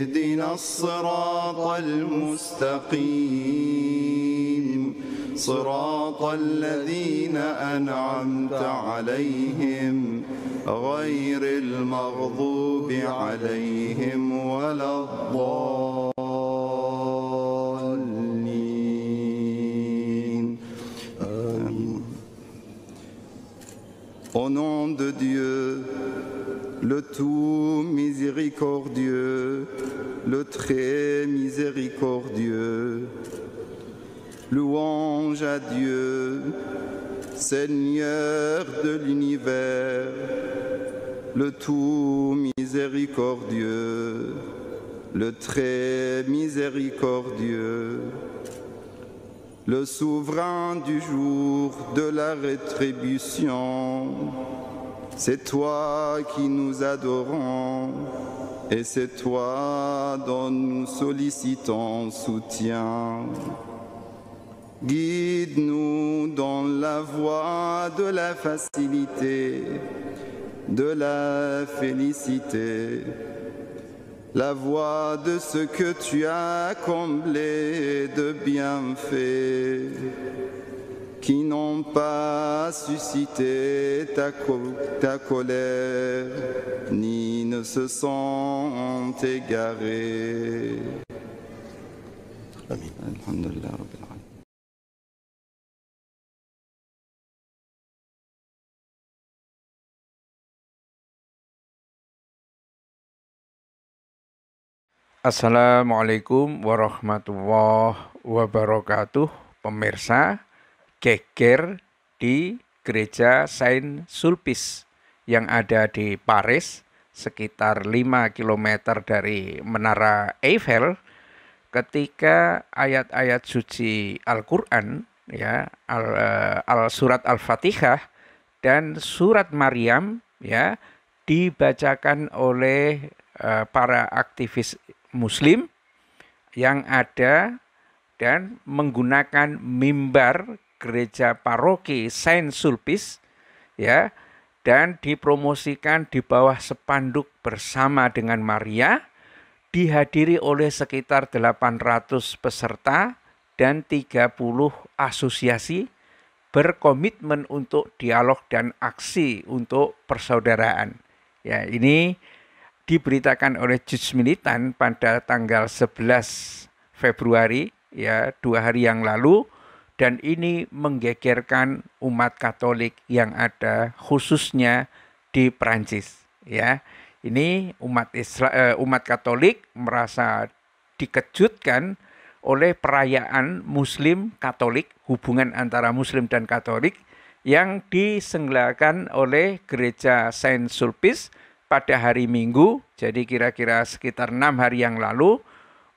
اهدنا الصراط المستقيم صراط الذين أنعمت عليهم غير المغضوب عليهم ولا الضالين آمين. Au nom de Dieu, le tout miséricordieux, le très miséricordieux. Louange à Dieu, Seigneur de l'univers, le tout miséricordieux, le très miséricordieux, le souverain du jour de la rétribution c'est toi qui nous adorons et c'est toi dont nous sollicitons soutien. Guide-nous dans la voie de la facilité, de la félicité, la voie de ce que tu as comblé de bienfaits qui n'ont pas suscité ta, colère, ni ne se sont égarés. wa Assalamualaikum warahmatullahi wabarakatuh, pemirsa geger di gereja Saint Sulpice yang ada di Paris sekitar 5 km dari Menara Eiffel ketika ayat-ayat suci Al-Qur'an ya al, eh, al surat Al-Fatihah dan surat Maryam ya dibacakan oleh uh, para aktivis muslim yang ada dan menggunakan mimbar gereja paroki Saint Sulpice ya dan dipromosikan di bawah sepanduk bersama dengan Maria dihadiri oleh sekitar 800 peserta dan 30 asosiasi berkomitmen untuk dialog dan aksi untuk persaudaraan. Ya, ini diberitakan oleh Jus Militan pada tanggal 11 Februari ya dua hari yang lalu dan ini menggegerkan umat Katolik yang ada khususnya di Prancis, ya. Ini umat Isra eh, umat Katolik merasa dikejutkan oleh perayaan Muslim Katolik, hubungan antara Muslim dan Katolik yang disenggelakan oleh gereja Saint Sulpice pada hari Minggu, jadi kira-kira sekitar enam hari yang lalu,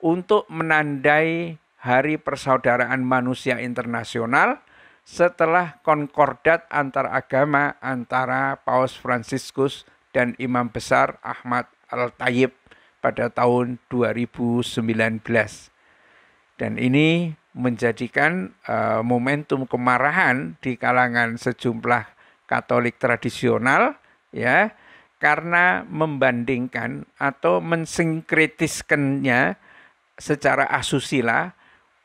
untuk menandai Hari Persaudaraan Manusia Internasional setelah konkordat antar agama antara Paus Fransiskus dan Imam Besar Ahmad Al-Tayyib pada tahun 2019. Dan ini menjadikan uh, momentum kemarahan di kalangan sejumlah Katolik tradisional ya karena membandingkan atau mensinkritiskannya secara asusila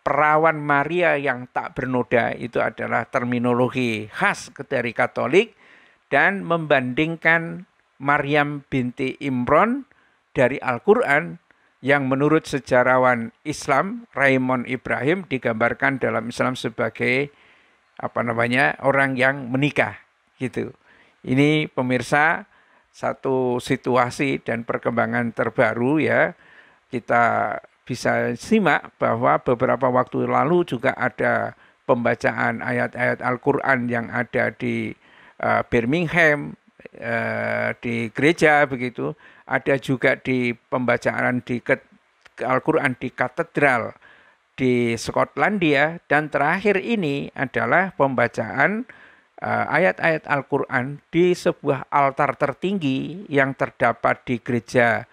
perawan Maria yang tak bernoda itu adalah terminologi khas dari Katolik dan membandingkan Maryam binti Imron dari Al-Quran yang menurut sejarawan Islam Raymond Ibrahim digambarkan dalam Islam sebagai apa namanya orang yang menikah gitu. Ini pemirsa satu situasi dan perkembangan terbaru ya kita bisa simak bahwa beberapa waktu lalu juga ada pembacaan ayat-ayat Al-Quran yang ada di uh, Birmingham, uh, di gereja begitu. Ada juga di pembacaan di Al-Quran di katedral di Skotlandia. Dan terakhir ini adalah pembacaan eh, ayat-ayat uh, Al-Quran di sebuah altar tertinggi yang terdapat di gereja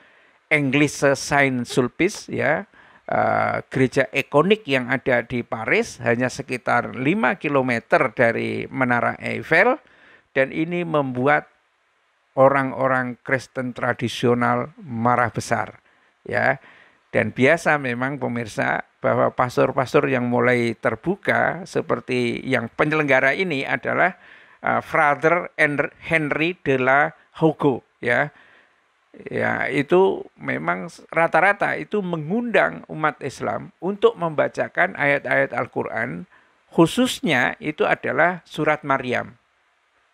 English Saint Sulpice ya uh, gereja ikonik yang ada di Paris hanya sekitar 5 km dari Menara Eiffel dan ini membuat orang-orang Kristen tradisional marah besar ya dan biasa memang pemirsa bahwa pastor-pastor yang mulai terbuka seperti yang penyelenggara ini adalah uh, eh, Father Henry de la Hugo ya ya itu memang rata-rata itu mengundang umat Islam untuk membacakan ayat-ayat Al-Qur'an khususnya itu adalah surat Maryam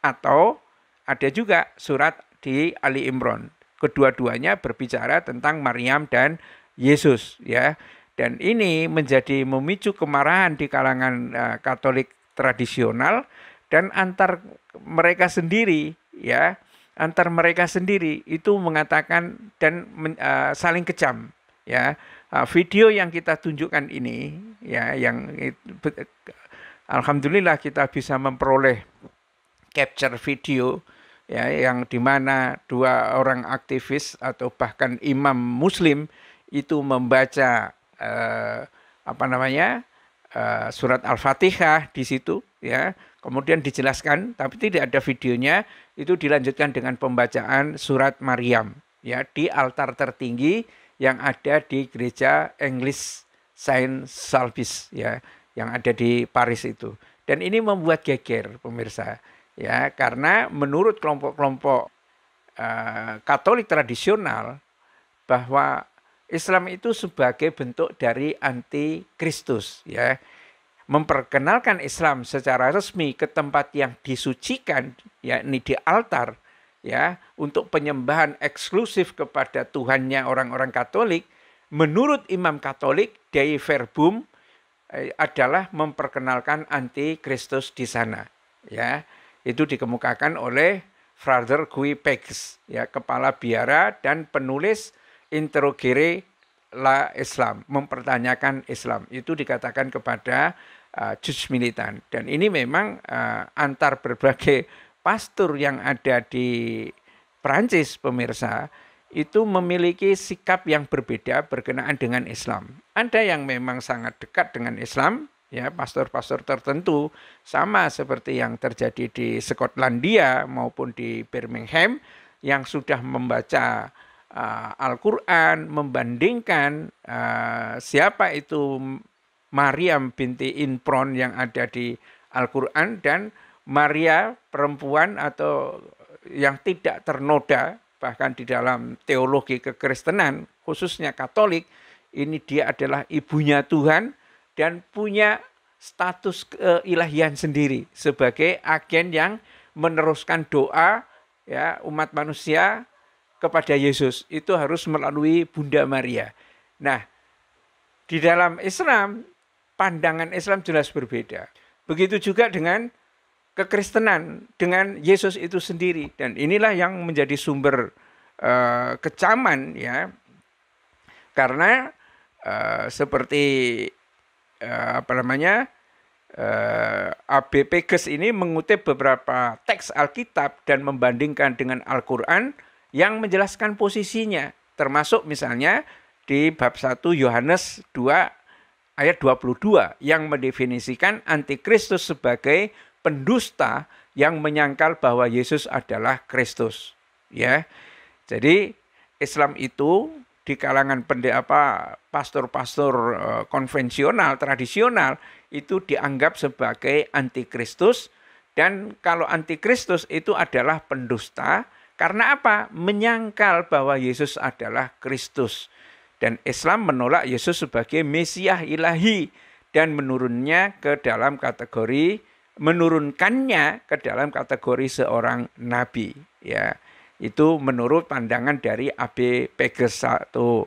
atau ada juga surat di Ali Imran. Kedua-duanya berbicara tentang Maryam dan Yesus ya. Dan ini menjadi memicu kemarahan di kalangan uh, Katolik tradisional dan antar mereka sendiri ya antar mereka sendiri itu mengatakan dan men, uh, saling kejam ya uh, video yang kita tunjukkan ini ya yang uh, alhamdulillah kita bisa memperoleh capture video ya yang dimana dua orang aktivis atau bahkan imam muslim itu membaca uh, apa namanya uh, surat al-fatihah di situ ya Kemudian dijelaskan, tapi tidak ada videonya, itu dilanjutkan dengan pembacaan surat Maryam ya di altar tertinggi yang ada di gereja English Saint Salvis ya yang ada di Paris itu. Dan ini membuat geger pemirsa ya karena menurut kelompok-kelompok uh, Katolik tradisional bahwa Islam itu sebagai bentuk dari anti Kristus ya memperkenalkan Islam secara resmi ke tempat yang disucikan, yakni di altar, ya, untuk penyembahan eksklusif kepada Tuhannya orang-orang Katolik, menurut Imam Katolik, Dei Verbum eh, adalah memperkenalkan anti Kristus di sana, ya. Itu dikemukakan oleh Frater Gui Pegs, ya, kepala biara dan penulis interogere la Islam, mempertanyakan Islam. Itu dikatakan kepada uh, militan. Dan ini memang uh, antar berbagai pastor yang ada di Perancis pemirsa itu memiliki sikap yang berbeda berkenaan dengan Islam. Ada yang memang sangat dekat dengan Islam, ya pastor-pastor tertentu, sama seperti yang terjadi di Skotlandia maupun di Birmingham yang sudah membaca uh, Al-Qur'an, membandingkan uh, siapa itu Maryam binti Inpron yang ada di Al-Quran dan Maria perempuan atau yang tidak ternoda bahkan di dalam teologi kekristenan khususnya Katolik ini dia adalah ibunya Tuhan dan punya status keilahian sendiri sebagai agen yang meneruskan doa ya umat manusia kepada Yesus itu harus melalui Bunda Maria. Nah, di dalam Islam pandangan Islam jelas berbeda. Begitu juga dengan kekristenan, dengan Yesus itu sendiri. Dan inilah yang menjadi sumber uh, kecaman ya. Karena uh, seperti uh, apa namanya? Uh, AB e ini mengutip beberapa teks Alkitab dan membandingkan dengan Al-Qur'an yang menjelaskan posisinya termasuk misalnya di bab 1 Yohanes 2 ayat 22 yang mendefinisikan antikristus sebagai pendusta yang menyangkal bahwa Yesus adalah Kristus ya jadi Islam itu di kalangan pende apa pastor-pastor eh, konvensional tradisional itu dianggap sebagai antikristus dan kalau antikristus itu adalah pendusta karena apa menyangkal bahwa Yesus adalah Kristus dan Islam menolak Yesus sebagai Mesiah ilahi dan menurunnya ke dalam kategori menurunkannya ke dalam kategori seorang nabi ya. Itu menurut pandangan dari AB Peges satu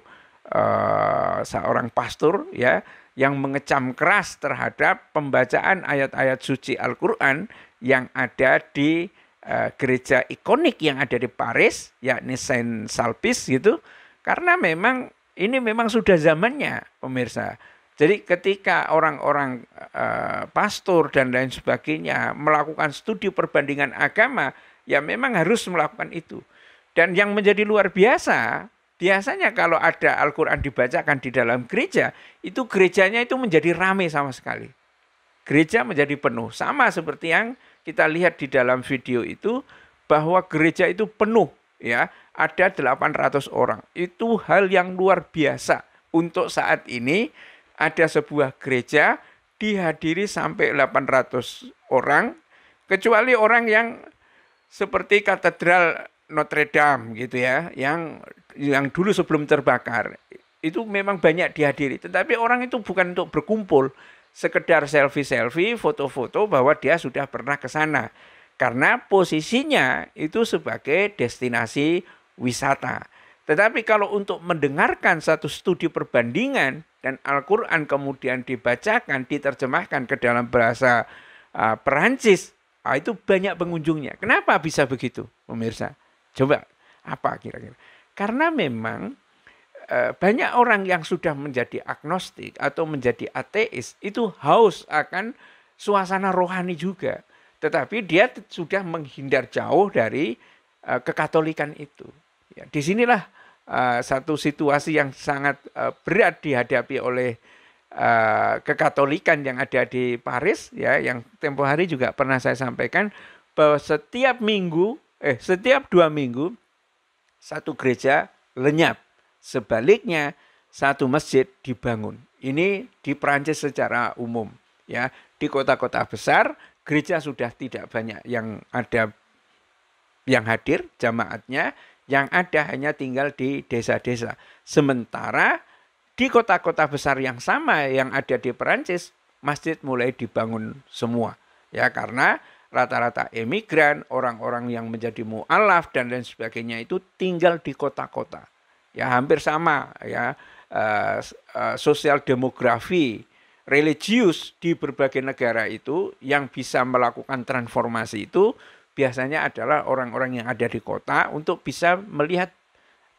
eh, seorang pastor ya yang mengecam keras terhadap pembacaan ayat-ayat suci Al-Qur'an yang ada di eh, gereja ikonik yang ada di Paris yakni Saint Salpis gitu karena memang ini memang sudah zamannya, pemirsa. Jadi ketika orang-orang uh, pastor dan lain sebagainya melakukan studi perbandingan agama, ya memang harus melakukan itu. Dan yang menjadi luar biasa, biasanya kalau ada Al-Quran dibacakan di dalam gereja, itu gerejanya itu menjadi rame sama sekali. Gereja menjadi penuh. Sama seperti yang kita lihat di dalam video itu, bahwa gereja itu penuh ya ada 800 orang. Itu hal yang luar biasa. Untuk saat ini ada sebuah gereja dihadiri sampai 800 orang kecuali orang yang seperti katedral Notre Dame gitu ya, yang yang dulu sebelum terbakar itu memang banyak dihadiri. Tetapi orang itu bukan untuk berkumpul, sekedar selfie-selfie, foto-foto bahwa dia sudah pernah ke sana karena posisinya itu sebagai destinasi wisata. Tetapi kalau untuk mendengarkan satu studi perbandingan dan Al-Quran kemudian dibacakan, diterjemahkan ke dalam bahasa uh, Perancis, ah, itu banyak pengunjungnya. Kenapa bisa begitu, pemirsa? Coba, apa kira-kira? Karena memang uh, banyak orang yang sudah menjadi agnostik atau menjadi ateis itu haus akan suasana rohani juga tetapi dia sudah menghindar jauh dari uh, kekatolikan itu. Ya, disinilah uh, satu situasi yang sangat uh, berat dihadapi oleh uh, kekatolikan yang ada di Paris, ya, yang tempo hari juga pernah saya sampaikan bahwa setiap minggu, eh, setiap dua minggu satu gereja lenyap. Sebaliknya satu masjid dibangun. Ini di Prancis secara umum, ya, di kota-kota besar gereja sudah tidak banyak yang ada yang hadir jamaatnya, yang ada hanya tinggal di desa-desa. Sementara di kota-kota besar yang sama yang ada di Perancis, masjid mulai dibangun semua. Ya karena rata-rata emigran, orang-orang yang menjadi mualaf dan lain sebagainya itu tinggal di kota-kota. Ya hampir sama ya uh, uh, sosial demografi religius di berbagai negara itu yang bisa melakukan transformasi itu biasanya adalah orang-orang yang ada di kota untuk bisa melihat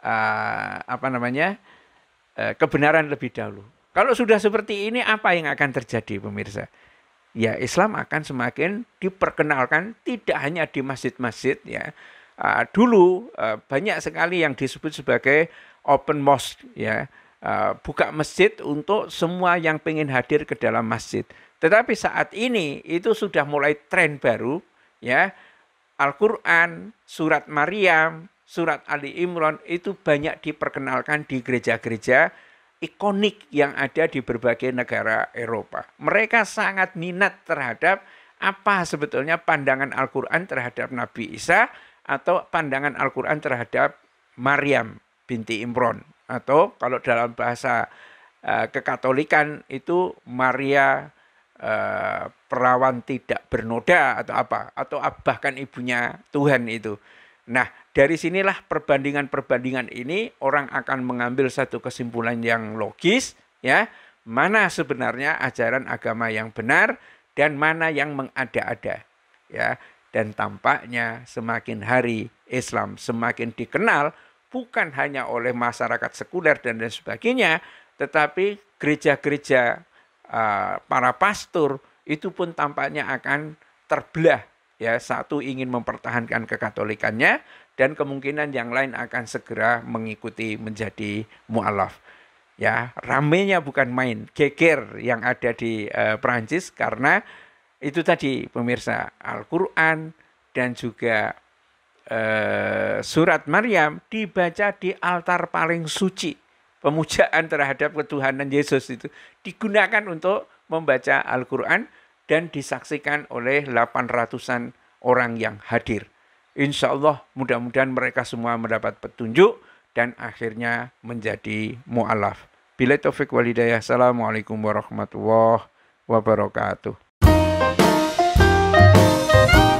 uh, apa namanya uh, kebenaran lebih dahulu. Kalau sudah seperti ini apa yang akan terjadi pemirsa? Ya Islam akan semakin diperkenalkan tidak hanya di masjid-masjid ya. Uh, dulu uh, banyak sekali yang disebut sebagai open mosque ya Eh, buka masjid untuk semua yang pengen hadir ke dalam masjid. Tetapi saat ini itu sudah mulai tren baru ya. Al-Qur'an, surat Maryam, surat Ali Imran itu banyak diperkenalkan di gereja-gereja ikonik yang ada di berbagai negara Eropa. Mereka sangat minat terhadap apa sebetulnya pandangan Al-Qur'an terhadap Nabi Isa atau pandangan Al-Qur'an terhadap Maryam binti Imron atau kalau dalam bahasa uh, kekatolikan itu Maria uh, perawan tidak bernoda atau apa atau bahkan ibunya Tuhan itu. Nah, dari sinilah perbandingan-perbandingan ini orang akan mengambil satu kesimpulan yang logis ya, mana sebenarnya ajaran agama yang benar dan mana yang mengada-ada ya. Dan tampaknya semakin hari Islam semakin dikenal bukan hanya oleh masyarakat sekuler dan lain sebagainya, tetapi gereja-gereja eh, para pastor itu pun tampaknya akan terbelah ya satu ingin mempertahankan kekatolikannya dan kemungkinan yang lain akan segera mengikuti menjadi mualaf ya ramenya bukan main geger yang ada di uh, Perancis karena itu tadi pemirsa Al-Qur'an dan juga Eh, surat Maryam dibaca di altar paling suci. Pemujaan terhadap ketuhanan Yesus itu digunakan untuk membaca Al-Quran dan disaksikan oleh 800-an orang yang hadir. Insya Allah mudah-mudahan mereka semua mendapat petunjuk dan akhirnya menjadi mu'alaf. Bila taufik walidayah. Assalamualaikum warahmatullahi wabarakatuh.